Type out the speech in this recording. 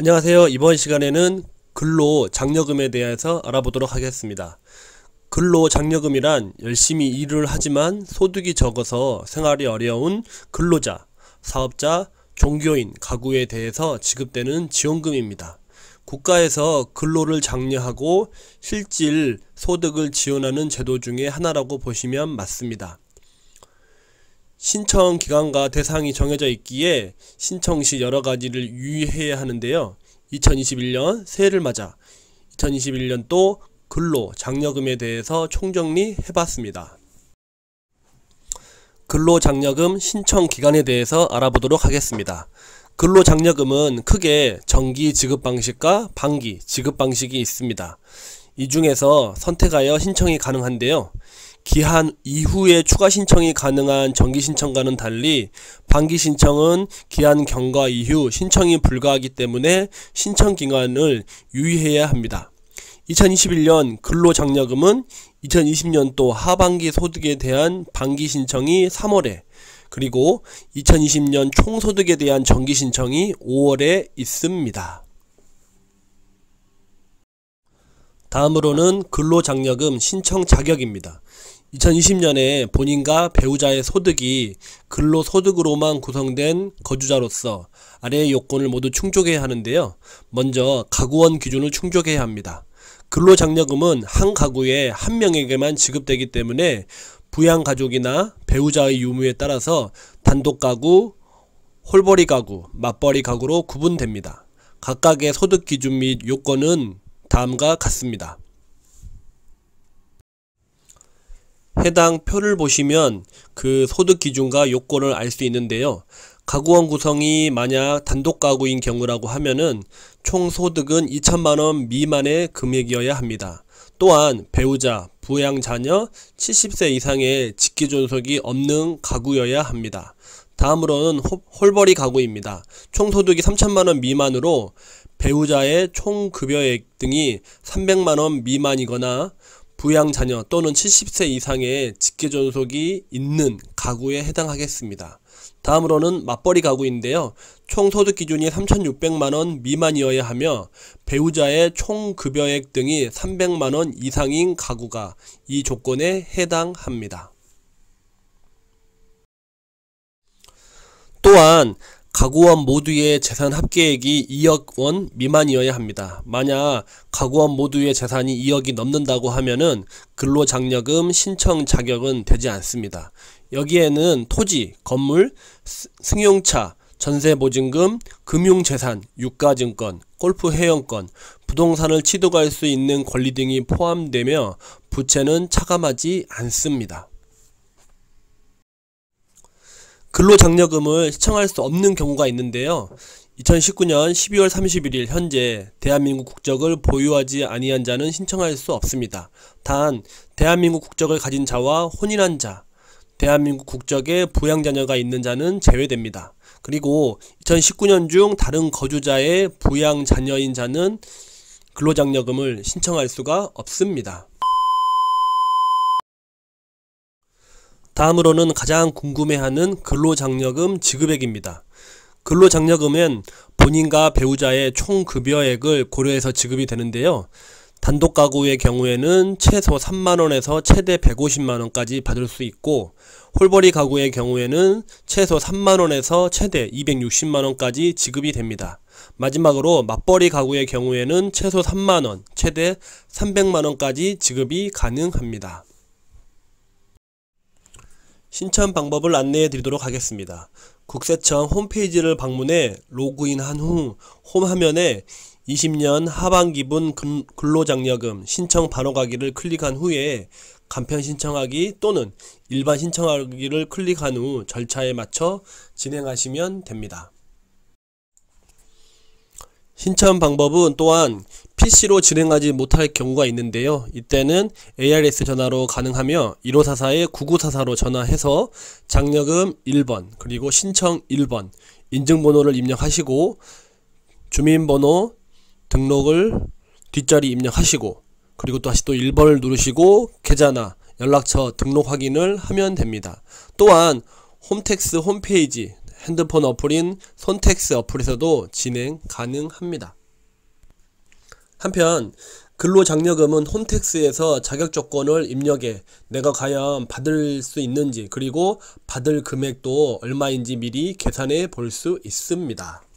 안녕하세요. 이번 시간에는 근로 장려금에 대해서 알아보도록 하겠습니다. 근로 장려금이란 열심히 일을 하지만 소득이 적어서 생활이 어려운 근로자, 사업자, 종교인, 가구에 대해서 지급되는 지원금입니다. 국가에서 근로를 장려하고 실질 소득을 지원하는 제도 중의 하나라고 보시면 맞습니다. 신청 기간과 대상이 정해져 있기에 신청 시 여러 가지를 유의해야 하는데요. 2021년 새해를 맞아 2021년 또 근로 장려금에 대해서 총정리 해봤습니다. 근로 장려금 신청 기간에 대해서 알아보도록 하겠습니다. 근로 장려금은 크게 정기 지급 방식과 반기 지급 방식이 있습니다. 이 중에서 선택하여 신청이 가능한데요. 기한 이후에 추가 신청이 가능한 정기 신청과는 달리 반기 신청은 기한 경과 이후 신청이 불가하기 때문에 신청 기간을 유의해야 합니다. 2021년 근로장려금은 2020년도 하반기 소득에 대한 반기 신청이 3월에 그리고 2020년 총소득에 대한 정기 신청이 5월에 있습니다. 다음으로는 근로장려금 신청 자격입니다. 2020년에 본인과 배우자의 소득이 근로소득으로만 구성된 거주자로서 아래의 요건을 모두 충족해야 하는데요. 먼저 가구원 기준을 충족해야 합니다. 근로장려금은 한 가구에 한 명에게만 지급되기 때문에 부양가족이나 배우자의 유무에 따라서 단독가구, 홀벌이 가구, 맞벌이 가구로 구분됩니다. 각각의 소득 기준 및 요건은 다음과 같습니다. 해당 표를 보시면 그 소득 기준과 요건을 알 수 있는데요. 가구원 구성이 만약 단독 가구인 경우라고 하면은 총 소득은 2천만원 미만의 금액이어야 합니다. 또한 배우자, 부양자녀, 70세 이상의 직기존속이 없는 가구여야 합니다. 다음으로는 홀벌이 가구입니다. 총소득이 3천만원 미만으로 배우자의 총급여액 등이 300만원 미만이거나 부양자녀 또는 70세 이상의 직계존속이 있는 가구에 해당하겠습니다. 다음으로는 맞벌이 가구인데요. 총 소득 기준이 3,600만원 미만이어야 하며 배우자의 총 급여액 등이 300만원 이상인 가구가 이 조건에 해당합니다. 또한 가구원 모두의 재산 합계액이 2억 원 미만이어야 합니다. 만약 가구원 모두의 재산이 2억이 넘는다고 하면은 근로장려금 신청 자격은 되지 않습니다. 여기에는 토지, 건물, 승용차, 전세보증금, 금융재산, 유가증권, 골프 회원권, 부동산을 취득할 수 있는 권리 등이 포함되며 부채는 차감하지 않습니다. 근로장려금을 시청할 수 없는 경우가 있는데요. 2019년 12월 31일 현재 대한민국 국적을 보유하지 아니한 자는 신청할 수 없습니다. 단 대한민국 국적을 가진 자와 혼인한 자, 대한민국 국적의 부양자녀가 있는 자는 제외됩니다. 그리고 2019년 중 다른 거주자의 부양자녀인 자는 근로장려금을 신청할 수가 없습니다. 다음으로는 가장 궁금해하는 근로장려금 지급액입니다. 근로장려금은 본인과 배우자의 총 급여액을 고려해서 지급이 되는데요. 단독 가구의 경우에는 최소 3만원에서 최대 150만원까지 받을 수 있고 홀버리 가구의 경우에는 최소 3만원에서 최대 260만원까지 지급이 됩니다. 마지막으로 맞벌이 가구의 경우에는 최소 3만원, 최대 300만원까지 지급이 가능합니다. 신청 방법을 안내해 드리도록 하겠습니다. 국세청 홈페이지를 방문해 로그인한 후 홈 화면에 20년 하반기분 근로장려금 신청 바로가기를 클릭한 후에 간편 신청하기 또는 일반 신청하기를 클릭한 후 절차에 맞춰 진행하시면 됩니다. 신청 방법은 또한 PC로 진행하지 못할 경우가 있는데요. 이때는 ARS 전화로 가능하며 1544-9944로 전화해서 장려금 1번 그리고 신청 1번 인증번호를 입력하시고 주민번호 등록을 뒷자리 입력하시고 그리고 또 다시 또 1번을 누르시고 계좌나 연락처 등록 확인을 하면 됩니다. 또한 홈택스 홈페이지 핸드폰 어플인 손텍스 어플에서도 진행 가능합니다. 한편 근로장려금은 혼텍스에서 자격 조건을 입력해 내가 과연 받을 수 있는지 그리고 받을 금액도 얼마인지 미리 계산해 볼 수 있습니다.